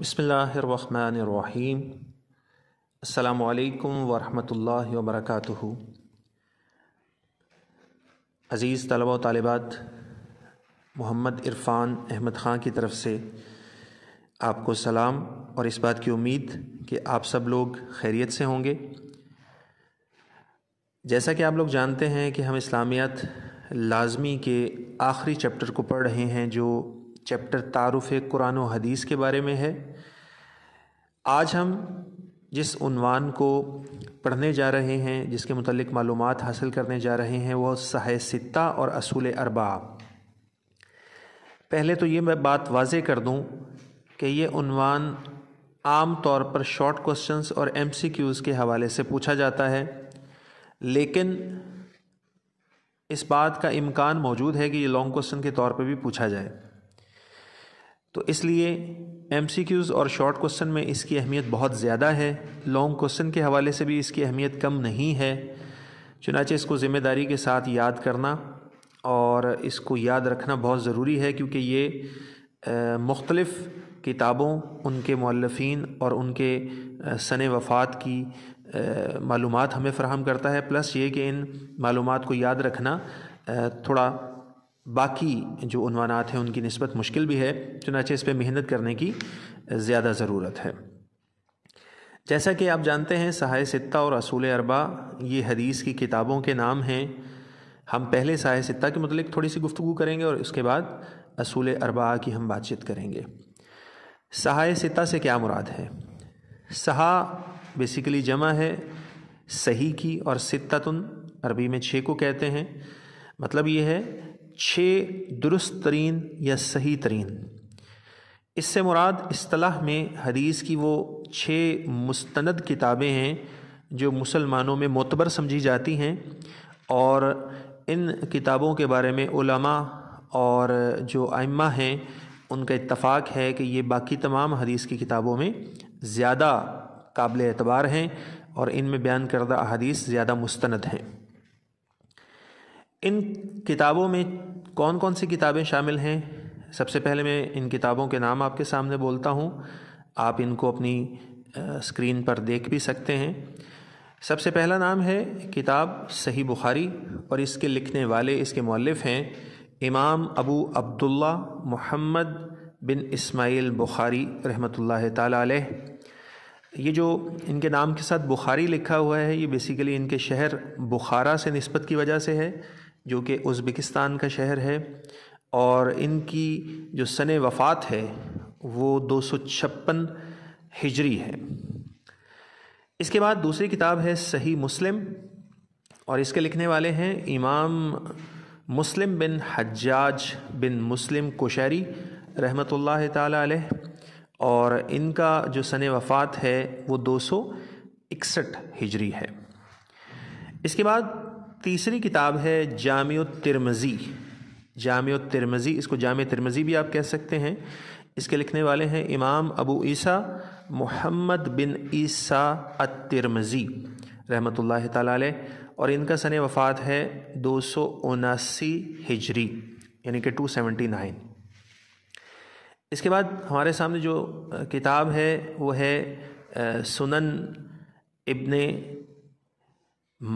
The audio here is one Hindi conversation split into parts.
बसमीम अल्लाम वरहमल वर्क अज़ीज़ तलबा तलबात मोहम्मद इरफ़ान अहमद ख़ान की तरफ से आपको सलाम और इस बात की उम्मीद कि आप सब लोग खैरियत से होंगे जैसा कि आप लोग जानते हैं कि हम इस्लामियत लाजमी के आखिरी चैप्टर को पढ़ रहे हैं जो चैप्टर तारुफ कुरान हदीस के बारे में है आज हम जिस उनवान को पढ़ने जा रहे हैं जिसके मतलब मालूम हासिल करने जा रहे हैं वह सहाय सित्ता और असूल अरबा पहले तो ये मैं बात वाजे कर दूँ कि ये उनवान आम तौर पर शॉर्ट क्वेश्चंस और एमसीक्यूज़ के हवाले से पूछा जाता है लेकिन इस बात का इम्कान मौजूद है कि ये लॉन्ग क्वेश्चन के तौर पर भी पूछा जाए तो इसलिए एम और शॉर्ट क्वेश्चन में इसकी अहमियत बहुत ज़्यादा है लॉन्ग क्वेश्चन के हवाले से भी इसकी अहमियत कम नहीं है चुनाचे इसको ज़िम्मेदारी के साथ याद करना और इसको याद रखना बहुत ज़रूरी है क्योंकि ये मुख्तलफ़ किताबों उनके मौलफिन और उनके सन वफ़ात की मालूम हमें फ़राम करता है प्लस ये कि इन मालूम को याद रखना थोड़ा बाकी जो अनवानात हैं उनकी नस्बत मुश्किल भी है चुनाचे इस पर मेहनत करने की ज़्यादा ज़रूरत है जैसा कि आप जानते हैं सहाय सत्ता और असूल अरबा ये हदीस की किताबों के नाम हैं हम पहले सहाय सत्ता के मतलब थोड़ी सी गुफ्तु करेंगे और उसके बाद असूल अरबा की हम बातचीत करेंगे सहाय सत्ता से क्या मुराद है सहा बेसिकली जमा है सही की और सित्ततन अरबी में छः को कहते हैं मतलब ये है छः दुरुस्त तरीन या सही तरीन इससे मुराद असलाह में हदीस की वो छः मुस्तंद किताबें हैं जो मुसलमानों में मोतबर समझी जाती हैं और इन किताबों के बारे में उलमा और जो आइम्मा हैं उनका इत्तफ़ाक़ है कि ये बाकी तमाम हदीस की किताबों में ज़्यादा काबिल एतबार हैं और इनमें बयान करदा अदीस ज़्यादा मुस्तंद हैं इन किताबों में कौन कौन सी किताबें शामिल हैं सबसे पहले मैं इन किताबों के नाम आपके सामने बोलता हूँ आप इनको अपनी स्क्रीन पर देख भी सकते हैं सबसे पहला नाम है किताब सही बुखारी और इसके लिखने वाले इसके मौलफ हैं इमाम अबू अब्दुल्ला मोहम्मद बिन इस्माइल बुखारी रहमतुल्लाह ताला अलैह ये जो इनके नाम के साथ बुखारी लिखा हुआ है ये बेसिकली इनके शहर बुखारा से नस्बत की वजह से है जो कि उज़्बेकिस्तान का शहर है और इनकी जो सन वफ़ात है वो दो सौ छप्पन हिजरी है इसके बाद दूसरी किताब है सही मुस्लिम और इसके लिखने वाले हैं इमाम मुस्लिम बिन हज्जाज बिन मुस्लिम कोशरी रहमत ला और इनका जो सन वफ़ात है वो दो सौ इकसठ हिजरी है इसके बाद तीसरी किताब है जाम तिरमज़ी जाम तिरमज़ी इसको जाम तिरमज़ी भी आप कह सकते हैं इसके लिखने वाले हैं इमाम अबू ईसा मोहम्मद बिन ईसा तिरमजी रहमत ला और इनका सन वफ़ात है दो सौ उनासी हिजरी यानी कि टू सेवेंटी नाइन इसके बाद हमारे सामने जो किताब है वो है सुनन इब्ने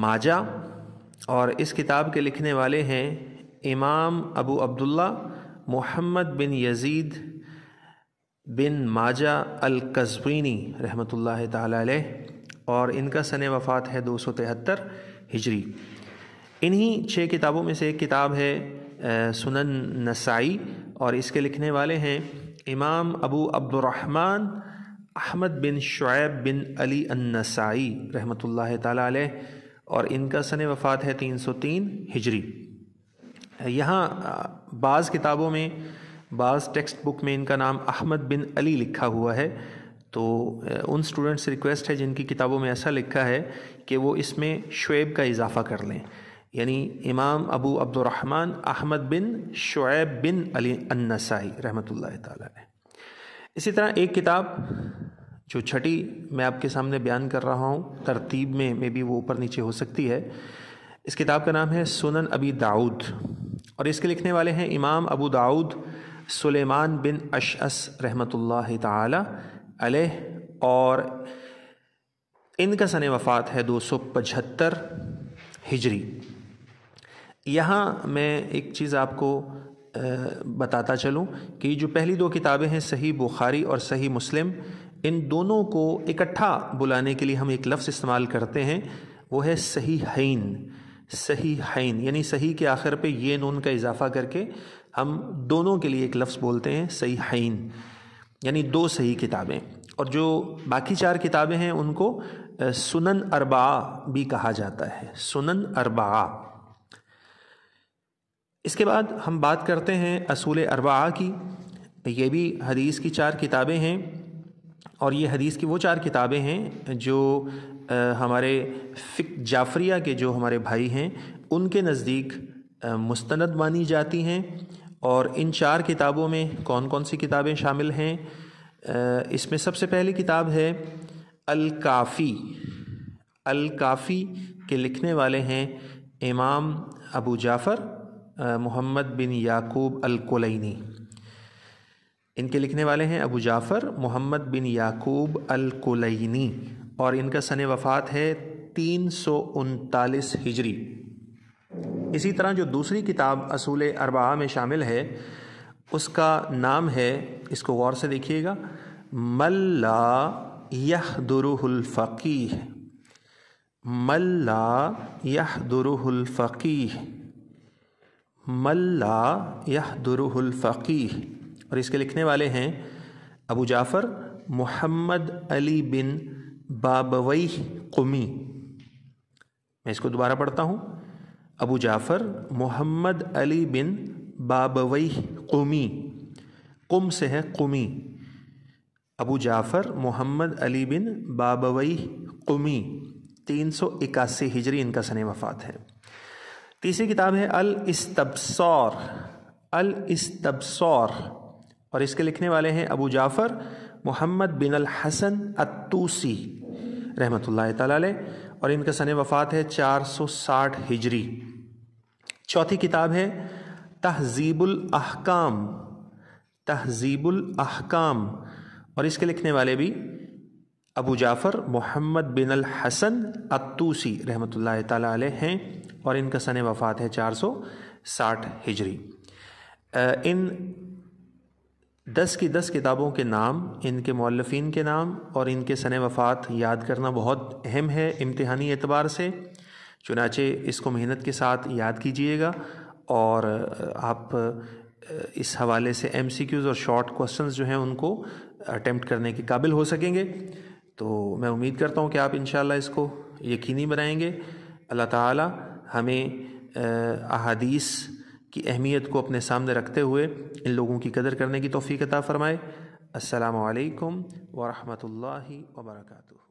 माजा और इस किताब के लिखने वाले हैं इमाम अबू अब्दुल्ला मोहम्मद बिन यजीद बिन माजा अल कज़वीनी रहमत अलैह और इनका सन वफ़ात है दो सौ तिहत्तर हिजरी इन्हीं छः किताबों में से एक किताब है सुनन नसाई और इसके लिखने वाले हैं इमाम अबू अब्दुलरहमान अहमद बिन शुएब बिन अली अन्नसाई रहमत ला और इनका सन वफ़ात है 303 हिजरी यहाँ बाज़ किताबों में बाज़ टेक्स्ट बुक में इनका नाम अहमद बिन अली लिखा हुआ है तो उन स्टूडेंट्स से रिक्वेस्ट है जिनकी किताबों में ऐसा लिखा है कि वो इसमें शुएब का इजाफ़ा कर लें यानी इमाम अबू अब्दुलरहमान अहमद बिन शुएब बिन अली अनसाई रहमत ला इसी तरह एक किताब जो छठी मैं आपके सामने बयान कर रहा हूँ तरतीब में मे बी वो ऊपर नीचे हो सकती है इस किताब का नाम है सुनन अबी दाऊद और इसके लिखने वाले हैं इमाम अबू दाऊद सुलेमान बिन अशअस रहमतुल्लाह अलह और इनका सन वफ़ात है दो सौ पचहत्तर हिजरी यहाँ मैं एक चीज़ आपको बताता चलूँ कि जो पहली दो किताबें हैं सही बुखारी और सही मुस्लिम इन दोनों को इकट्ठा बुलाने के लिए हम एक लफ्ज़ इस्तेमाल करते हैं वो है सही हैन सही हैन यानी सही के आखिर पे ये नून का इजाफा करके हम दोनों के लिए एक लफ्ज़ बोलते हैं सही हैन यानी दो सही किताबें और जो बाकी चार किताबें हैं उनको सुनन अरबा भी कहा जाता है सुनन अरबा इसके बाद हम बात करते हैं असूल अरबा की ये भी हदीस की चार किताबें हैं और ये हदीस की वो चार किताबें हैं जो हमारे फ़िक जाफरिया के जो हमारे भाई हैं उनके नज़दीक मुस्तंद मानी जाती हैं और इन चार किताबों में कौन कौन सी किताबें शामिल हैं इसमें सबसे पहली किताब है अल काफ़ी अल काफ़ी के लिखने वाले हैं इमाम अबू जाफ़र मोहम्मद बिन याकूब अल कोलैनी इनके लिखने वाले हैं अबू जाफ़र मोहम्मद बिन याकूब अल कुलैनी और इनका सन वफ़ात है तीन सौ उनतालीस हिजरी इसी तरह जो दूसरी किताब असूल अरबा में शामिल है उसका नाम है इसको गौर से देखिएगा मल्ला यह दुरुहफ़ीह मल्ला यह दुरुहफ़ीह मल्ला यह दुरुहफ़ीह और इसके लिखने वाले हैं अबू जाफ़र मोहम्मद अली बिन बाबवई कुमी मैं इसको दोबारा पढ़ता हूँ अबू जाफ़र मोहम्मद अली बिन बाबवई कुमी कुम से है कुमी अबू जाफ़र मोहम्मद अली बिन बाबवई कुमी तीन सौ इक्यासी हिजरी इनका सन वफ़ात है तीसरी किताब है अल इस्तबसौर अल इस्तबसौर और इसके लिखने वाले हैं अबू जाफ़र मोहम्मद बिन अल हसन अतूसी रहमत ताल और इनका सन वफ़ात है 460 हिजरी चौथी किताब है तहजीबुल अहकाम तहजीबुल अहकाम और इसके लिखने वाले भी अबू जाफ़र मोहम्मद बिन अल हसन अतूसी रहमत ताल हैं और इनका सन वफ़ात है 460 हिजरी इन दस की दस किताबों के नाम इनके मौलफिन के नाम और इनके सन वफ़ात याद करना बहुत अहम है इम्तहानी एतबार से चुनाचे इसको मेहनत के साथ याद कीजिएगा और आप इस हवाले से एम सी क्यूज़ और शॉर्ट क्वेश्चन जो हैं उनको अटैम्प्ट करने के काबिल हो सकेंगे तो मैं उम्मीद करता हूँ कि आप इन इसको यकीनी बनाएंगे अल्लाह ताला हमें अहादीस की अहमियत को अपने सामने रखते हुए इन लोगों की कदर करने की तोफ़ी अता फ़रमाए असलकम वरहमल वर्का